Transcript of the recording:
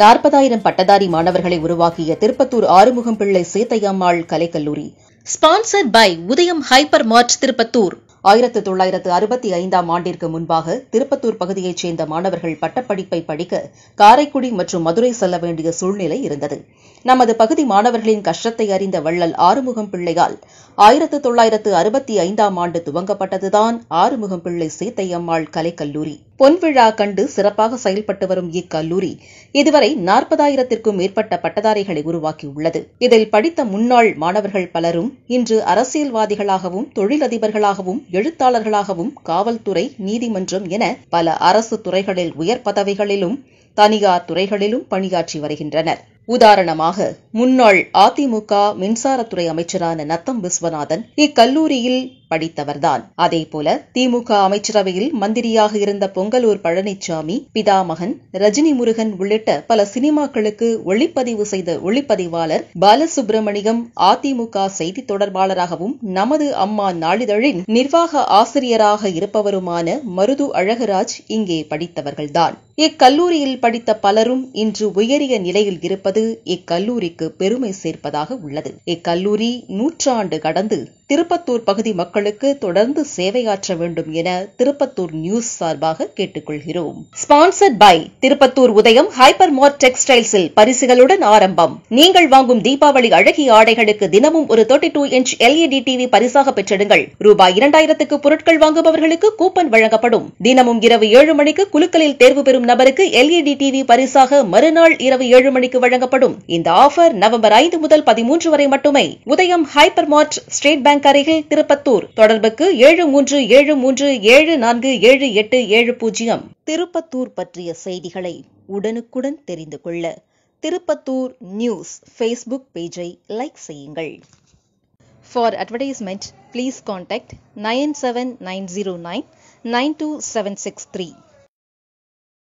நாற்பதாயிரம் பட்டதாரி மாணவர்களை உருவாக்கிய திருப்பத்தூர் ஆறுமுகம் பிள்ளை சீத்தையம்மாள் கலைக்கல்லூரி sponsored by Udhayam hyper mart Tirupattur ஆயிரத்து தொள்ளாயிரத்து அறுபத்தி ஐந்தாம் ஆண்டிற்கு முன்பாக திருப்பத்தூர் பகுதியைச் சேர்ந்த மாணவர்கள் பட்டப்படிப்பை படிக்க காரைக்குடி மற்றும் மதுரை செல்ல வேண்டிய சூழ்நிலை இருந்தது நமது பகுதி மாணவர்களின் கஷ்டத்தை அறிந்த வள்ளல் ஆறுமுகம் பிள்ளையால் ஆயிரத்து தொள்ளாயிரத்து அறுபத்தி ஐந்தாம் ஆண்டு துவங்கப்பட்டதுதான் ஆறுமுகம் பிள்ளை சீத்தையம்மாள் கலைக்கல்லூரி பொன்விழா கண்டு சிறப்பாக செயல்பட்டு வரும் இக்கல்லூரி இதுவரை நாற்பதாயிரத்திற்கும் மேற்பட்ட பட்டதாரிகளை உருவாக்கியுள்ளது இதில் படித்த முன்னாள் மாணவர்கள் பலரும் இன்று அரசியல்வாதிகளாகவும் தொழிலதிபர்களாகவும் எழுத்தாளர்களாகவும் காவல்துறை நீதிமன்றம் என பல அரசு துறைகளில் உயர் பதவிகளிலும் தனியார் துறைகளிலும் பணியாற்றி வருகின்றனர் உதாரணமாக முன்னாள் அதிமுக மின்சாரத்துறை அமைச்சரான நத்தம் விஸ்வநாதன் இக்கல்லூரியில் படித்தவர்தான் அதேபோல திமுக அமைச்சரவையில் மந்திரியாக இருந்த பொங்கலூர் பழனிசாமி பிதாமகன் ரஜினி முருகன் உள்ளிட்ட பல சினிமாக்களுக்கு ஒளிப்பதிவு செய்த ஒளிப்பதிவாளர் பாலசுப்ரமணியம் அதிமுக செய்தி தொடர்பாளராகவும் நமது அம்மா நாளிதழின் நிர்வாக ஆசிரியராக இருப்பவருமான மருது அழகராஜ் இங்கே படித்தவர்கள்தான் இக்கல்லூரியில் படித்த பலரும் இன்று உயரிய நிலையில் இருப்பது இக்கல்லூரிக்கு பெருமை சேர்ப்பதாக உள்ளது இக்கல்லூரி நூற்றாண்டு கடந்து திருப்பத்தூர் பகுதி மக்களுக்கு தொடர்ந்து சேவையாற்ற வேண்டும் என திருப்பத்தூர் நியூஸ் சார்பாக கேட்டுக்கொள்கிறோம் ஸ்பான்சர்ட் பை திருப்பத்தூர் உதயம் ஹைப்பர் மோர் டெக்ஸ்டைல்ஸில் பரிசுகளுடன் ஆரம்பம் நீங்கள் வாங்கும் தீபாவளி அழகிய ஆடைகளுக்கு தினமும் ஒரு thirty two inch LED TV பரிசாக பெற்றிடுங்கள் ரூபாய் இரண்டாயிரத்துக்கு பொருட்கள் வாங்குபவர்களுக்கு கூப்பன் வழங்கப்படும் தினமும் இரவு ஏழு மணிக்கு குலுக்கலில் தேர்வு பெறும் நபருக்கு எல்இடி டிவி e பரிசாக மறுநாள் இரவு ஏழு மணிக்கு வழங்கப்படும் இந்த ஆஃபர் நவம்பர் ஐந்து முதல் பதிமூன்று வரை மட்டுமே Udhayam hyper mart State Bank bank அருகில் திருப்பத்தூர் தொடர்புக்கு ஏழு மூன்று ஏழு மூன்று ஏழு நான்கு ஏழு எட்டு ஏழு பூஜ்ஜியம் திருப்பத்தூர் பற்றிய செய்திகளை உடனுக்குடன் தெரிந்து கொள்ள திருப்பத்தூர் நியூஸ் ஃபேஸ்புக் பேஜை லைக் செய்யுங்கள் for advertisement please contact nine seven nine zero nine nine two seven six three